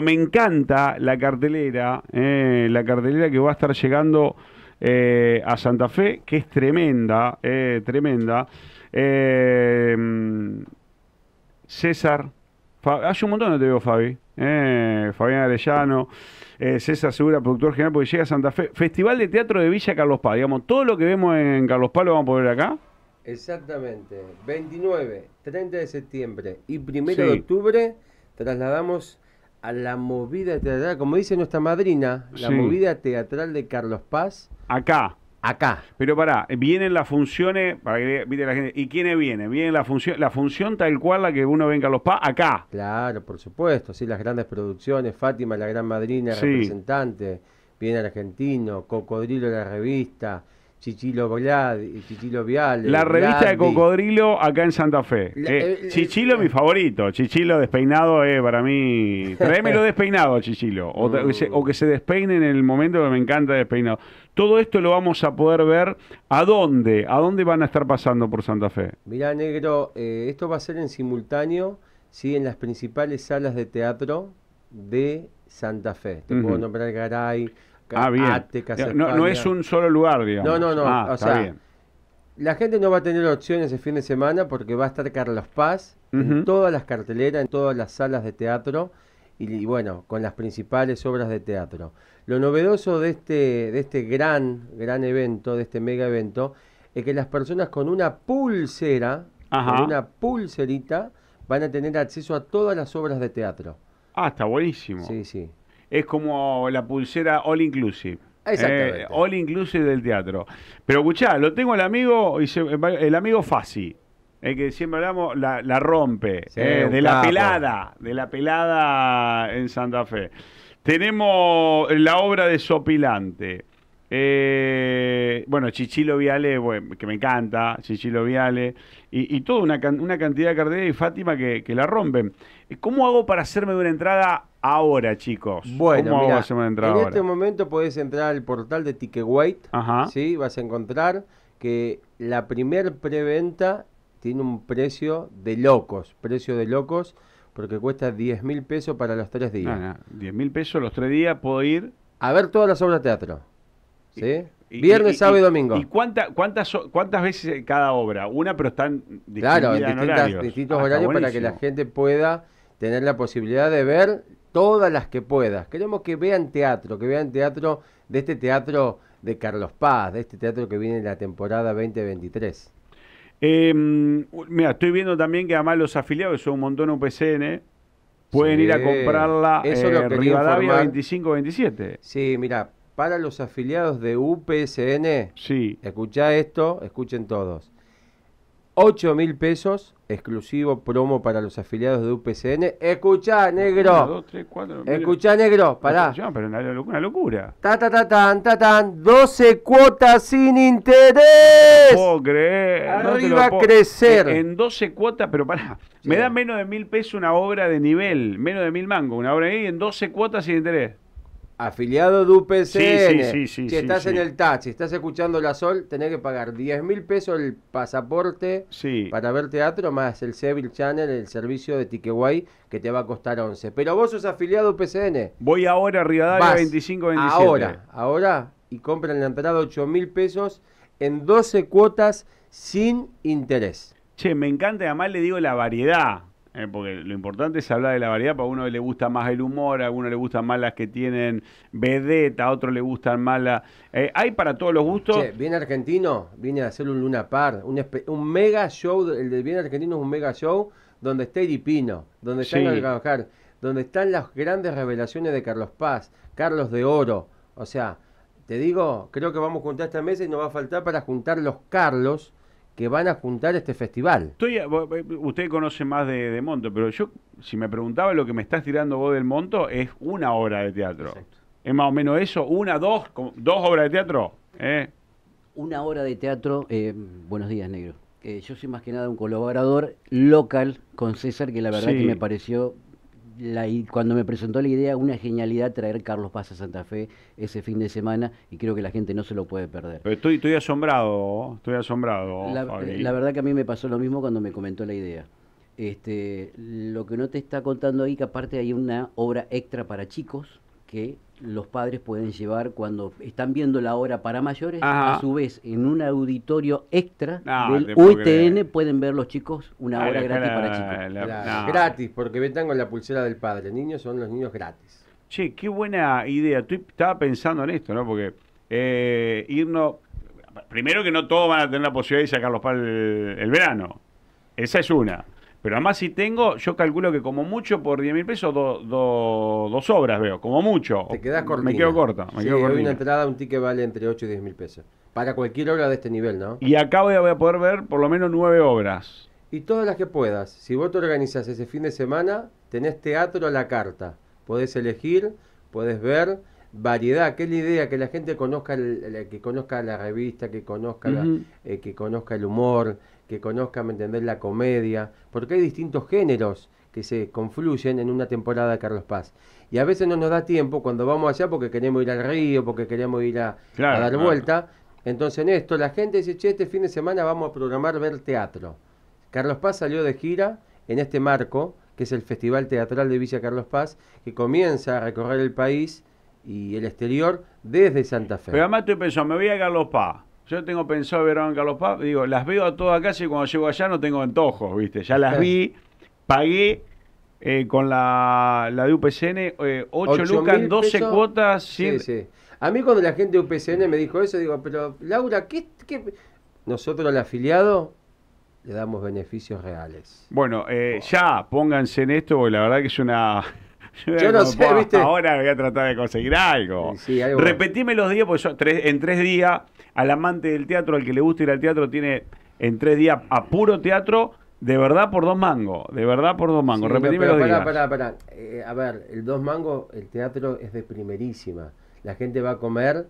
Me encanta la cartelera, eh, la cartelera que va a estar llegando eh, a Santa Fe, que es tremenda, eh, tremenda. César, hay un montón de te veo, Fabi. Fabián Arellano, César Segura, productor general, porque llega a Santa Fe. Festival de Teatro de Villa Carlos Paz, digamos, todo lo que vemos en Carlos Paz lo vamos a poner acá. Exactamente, 29, 30 de septiembre y 1 de octubre trasladamos a la movida teatral, como dice nuestra madrina, la movida teatral de Carlos Paz. Acá. Acá. Pero pará, vienen las funciones, para que mire la gente, ¿y quiénes vienen? Vienen la función, la función tal cual la que uno ve en Carlos Paz, acá. Claro, por supuesto, así las grandes producciones, Fátima, la gran madrina, representante, viene el argentino, Cocodrilo, la revista, Chichilo y eh, Chichilo Vial. La eh, revista de Cocodrilo acá en Santa Fe. Eh, Chichilo es mi favorito. Chichilo despeinado es para mí. Tráemelo despeinado, Chichilo. O, que se, despeine en el momento que me encanta despeinado. Todo esto lo vamos a poder ver. ¿A dónde? ¿A dónde van a estar pasando por Santa Fe? Mirá, negro, esto va a ser en simultáneo, ¿sí? En las principales salas de teatro de Santa Fe. Te puedo nombrar Garay ah, bien. no, es un solo lugar, digamos. No, no, no. Ah, la gente no va a tener opciones el fin de semana porque va a estar Carlos Paz en todas las carteleras, en todas las salas de teatro y, bueno, con las principales obras de teatro. Lo novedoso de este, de este gran, gran evento, de este mega evento, es que las personas con una pulsera, con una pulserita, van a tener acceso a todas las obras de teatro. Ah, está buenísimo. Sí, sí es como la pulsera all inclusive. ¿eh? Exactamente. all inclusive del teatro. Pero escuchá, lo tengo el amigo, el amigo Fasi, el que siempre hablamos, la, rompe, ¿eh? de la pelada, de la pelada en Santa Fe. Tenemos la obra de Sopilante. Eh, bueno, Chichilo Viale, que me encanta, Chichilo Viale, y, toda una, cantidad de Cardea y Fátima que, la rompen. Eh, ¿Cómo hago para hacerme una entrada ahora, chicos? Bueno, en este momento podés entrar al portal de Ticket ¿sí? vas a encontrar que la primer preventa tiene un precio de locos, precio de locos, porque cuesta 10 mil pesos para los tres días. 10 mil pesos los tres días, puedo ir... A ver todas las obras de teatro. ¿sí? Viernes, sábado y domingo. ¿Y cuántas, cuántas veces cada obra? Una, pero están Claro, en, distintos ah, horarios para que la gente pueda tener la posibilidad de ver todas las que pueda Queremos que vean teatro, que vean teatro de este teatro de Carlos Paz, de este teatro que viene en la temporada 2023. Em, mira, estoy viendo también que además los afiliados, que son un montón UPCN, pueden ir a comprarla en eh, Rivadavia 25-27. Sí, mira, para los afiliados de UPSN. Sí. Escuchá esto, escuchen todos. 8 mil pesos, exclusivo promo para los afiliados de UPSN. Escuchá, negro. Escuchá, negro, pará. Pero una locura. Ta, ta, ta, tan, ta, tan. 12 cuotas sin interés. No puedo creer. Arriba crecer. En 12 cuotas, pero pará. Me da menos de mil pesos una obra de nivel. Menos de mil mango. Una obra ahí en 12 cuotas sin interés afiliado de UPCN, si estás en el si estás escuchando la Sol, tenés que pagar 10 mil pesos el pasaporte para ver teatro, más el Seville Channel, el servicio de Tiqueguay, que te va a costar 11. Pero vos sos afiliado UPCN. Voy ahora a Rivadavia 25-27. Ahora, ahora, y compran la entrada 8 mil pesos en 12 cuotas sin interés. Che, me encanta, además le digo la variedad. ¿eh? porque lo importante es hablar de la variedad, para uno le gusta más el humor, a uno le gustan más las que tienen vedeta, a otro le gustan más las... Eh, hay para todos los gustos. Bien argentino, viene a hacer un Luna Par, un, mega show, el de Bien argentino es un mega show donde está Iripino, donde está a donde están las grandes revelaciones de Carlos Paz, Carlos de Oro, o sea, te digo, creo que vamos a juntar esta mesa y nos va a faltar para juntar los Carlos van a juntar este festival. Estoy, eh, usted conoce más de, Monto, pero yo, si me preguntaba lo que me estás tirando vos del Monto, es una obra de teatro. ¿Es más o menos eso? ¿Una, dos, dos obras de teatro? ¿Eh? Una obra de teatro, eh, buenos días, negro. yo soy más que nada un colaborador local con César, que la verdad que me pareció cuando me presentó la idea, una genialidad traer Carlos Paz a Santa Fe ese fin de semana y creo que la gente no se lo puede perder. estoy, estoy asombrado, estoy asombrado. Eh, la, verdad que a mí me pasó lo mismo cuando me comentó la idea. Este, lo que no te está contando ahí que aparte hay una obra extra para chicos que los padres pueden llevar cuando están viendo la hora para mayores, a su vez en un auditorio extra ah, del UTN pueden ver los chicos una hora gratis para chicos. Gratis, porque ventan con la pulsera del padre. Niños son los niños gratis. Che, qué buena idea. tú estaba pensando en esto, ¿no? Porque eh, irnos... Primero que no todos van a tener la posibilidad de sacar los padres el verano. Esa es una. Pero además si tengo, yo calculo que como mucho por 10 mil pesos dos obras veo, como mucho. Te quedas corto. Me quedo corta. Me una entrada, un ticket vale entre 8 y 10 mil pesos. Para cualquier obra de este nivel, ¿no? Y acá voy a poder ver por lo menos nueve obras. Y todas las que puedas. Si vos te organizas ese fin de semana, tenés teatro a la carta. Podés elegir, podés ver variedad, que es la idea, que la gente conozca, que conozca la revista, que conozca, eh, que conozca el humor, que conozcan, ¿me la comedia, porque hay distintos géneros que se confluyen en una temporada de Carlos Paz. Y a veces no nos da tiempo cuando vamos allá porque queremos ir al río, porque queremos ir a, dar vuelta. Entonces en esto la gente dice, che, este fin de semana vamos a programar ver teatro. Carlos Paz salió de gira en este marco, que es el Festival Teatral de Villa Carlos Paz, que comienza a recorrer el país y el exterior desde Santa Fe. Pero además estoy pensando, me voy a Carlos Paz, yo tengo pensado ver a Carlos Paz. digo, las veo a todas casi y cuando llego allá no tengo antojos, ¿viste? Ya las vi, pagué eh, con la, de UPCN 8 eh, lucas, 12 cuotas. Sí, sí. A mí cuando la gente de UPCN me dijo eso, digo, pero Laura, ¿qué...? Nosotros al afiliado le damos beneficios reales. Bueno, eh, ya pónganse en esto, porque la verdad que es una... Yo no sé, ¿viste? Ahora voy a tratar de conseguir algo. Repetime los días, porque yo tres, en tres días, al amante del teatro, al que le gusta ir al teatro, tiene en tres días a puro teatro, de verdad por dos mangos. De verdad por dos mangos. días. Pará, pará. Eh, a ver, el dos mangos, el teatro es de primerísima. La gente va a comer,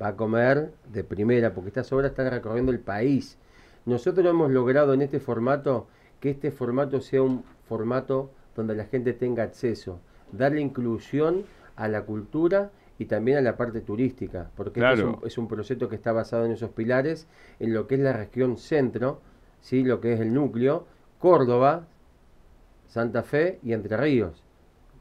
va a comer de primera, porque estas obras están recorriendo el país. Nosotros hemos logrado en este formato que este formato sea un formato donde la gente tenga acceso darle inclusión a la cultura y también a la parte turística, porque es, un, proyecto que está basado en esos pilares, en lo que es la región centro, ¿sí? lo que es el núcleo, Córdoba, Santa Fe y Entre Ríos.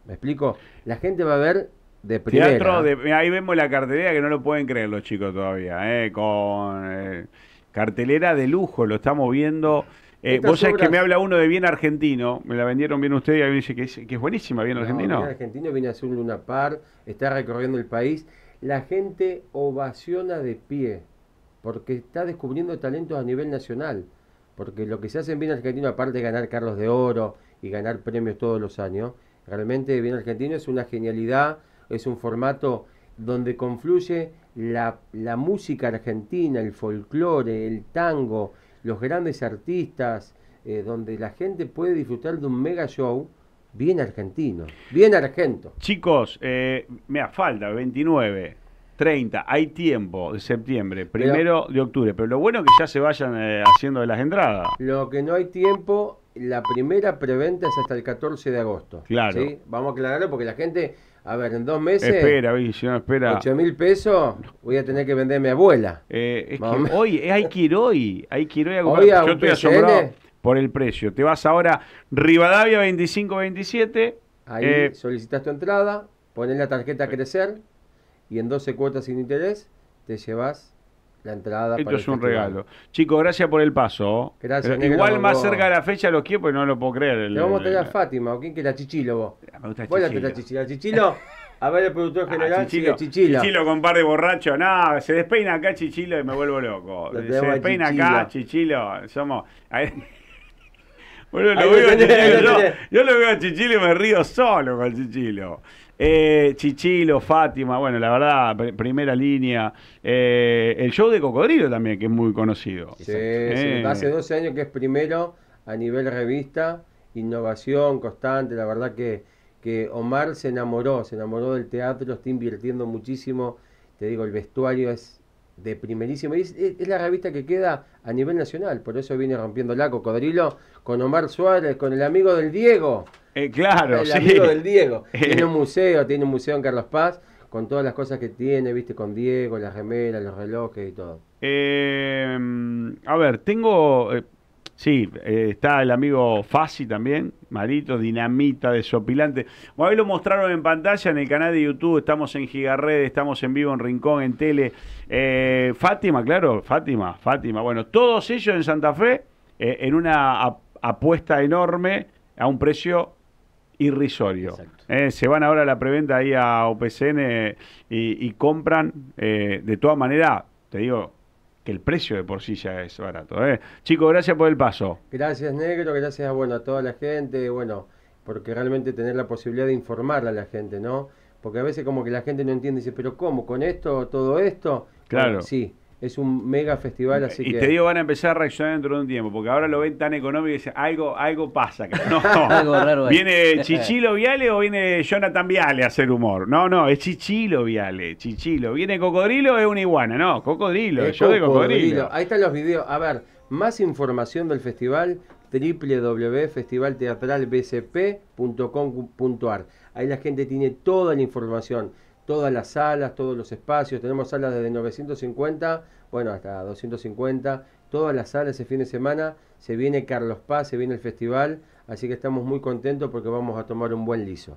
¿Me explico? La gente va a ver de primera. Teatro ahí vemos la cartelera que no lo pueden creer los chicos todavía, ¿eh? con eh, cartelera de lujo, lo estamos viendo. Eh, vos sabés que me habla uno de bien argentino, me la vendieron bien ustedes y me dice que es, buenísima, bien argentino. Bien argentino viene a hacer par, está recorriendo el país. La gente ovaciona de pie porque está descubriendo talentos a nivel nacional. Porque lo que se hace en bien argentino, aparte de ganar Carlos de Oro y ganar premios todos los años, realmente bien argentino es una genialidad, es un formato donde confluye la, la música argentina, el folclore, el tango, los grandes artistas, eh, donde la gente puede disfrutar de un mega show bien argentino, bien argento. Chicos, eh, me me falta 29. 30, hay tiempo de septiembre, primero de octubre, pero lo bueno es que ya se vayan eh, haciendo de las entradas. Lo que no hay tiempo, la primera preventa es hasta el 14 de agosto. Claro. Vamos a aclararlo porque la gente a ver, en dos meses. Espera, Villa, espera. 8 mil pesos, voy a tener que vender a mi abuela. Eh, es que eh, hoy, hay que ir Hay a comprar. Yo estoy asombrado por el precio. Te vas ahora Rivadavia 2527. Ahí eh, solicitas tu entrada, pones la tarjeta a crecer y en 12 cuotas sin interés te llevas la entrada. Esto es un regalo. Chicos, gracias por el paso. Gracias, Igual más cerca de la fecha los quiero, porque no lo puedo creer. le vamos a tener a Fátima, o quién que la Chichilo vos. Ah, me gusta Chichilo. la Chichilo. A ver el productor ah, general, Chichilo. Chichilo. Chichilo con par de borracho. No, se despeina acá Chichilo y me vuelvo loco. Se despeina acá Chichilo. Somos... Bueno, lo veo Chichilo, yo, yo, lo veo a Chichilo y me río solo con Chichilo. Eh, Chichilo, Fátima, bueno, la verdad, primera línea. Eh, el show de Cocodrilo también, que es muy conocido. Sí, eh. hace 12 años que es primero a nivel revista, innovación constante, la verdad que, que Omar se enamoró, se enamoró del teatro, está invirtiendo muchísimo, te digo, el vestuario es de primerísimo. Es, es, la revista que queda a nivel nacional, por eso viene rompiendo la cocodrilo con Omar Suárez, con el amigo del Diego. Eh, claro, El amigo del Diego. Tiene un museo, tiene un museo en Carlos Paz con todas las cosas que tiene, viste, con Diego, las gemelas, los relojes y todo. Em, a ver, tengo... Eh, sí, eh, está el amigo Fasi también, Marito, Dinamita, Desopilante. sopilante. ahí lo mostraron en pantalla en el canal de YouTube, estamos en Gigarred, estamos en vivo en Rincón, en Tele. Fátima, claro, Fátima, Fátima. Bueno, todos ellos en Santa Fe, en una apuesta enorme, a un precio irrisorio. Eh, se van ahora a la preventa ahí a OPCN eh, y, compran, eh, de toda manera, te digo que el precio de por sí ya es barato. Chicos, gracias por el paso. Gracias, Negro, gracias bueno, a toda la gente, bueno, porque realmente tener la posibilidad de informar a la gente, ¿no? Porque a veces como que la gente no entiende, dice, pero ¿cómo? ¿Con esto? ¿Todo esto? Claro. sí, es un mega festival, así y te digo, van a empezar a reaccionar dentro de un tiempo, porque ahora lo ven tan económico y dicen, algo, algo pasa No, ¿Viene Chichilo Viale o viene Jonathan Viale a hacer humor? No, no, es Chichilo Viale, Chichilo. ¿Viene Cocodrilo o es una iguana? No, Cocodrilo, yo de Cocodrilo. Ahí están los videos. A ver, más información del festival, www.festivalteatralbcp.com.ar. Ahí la gente tiene toda la información todas las salas, todos los espacios, tenemos salas desde 950, bueno, hasta 250, todas las salas ese fin de semana, se viene Carlos Paz, se viene el festival, así que estamos muy contentos porque vamos a tomar un buen liso.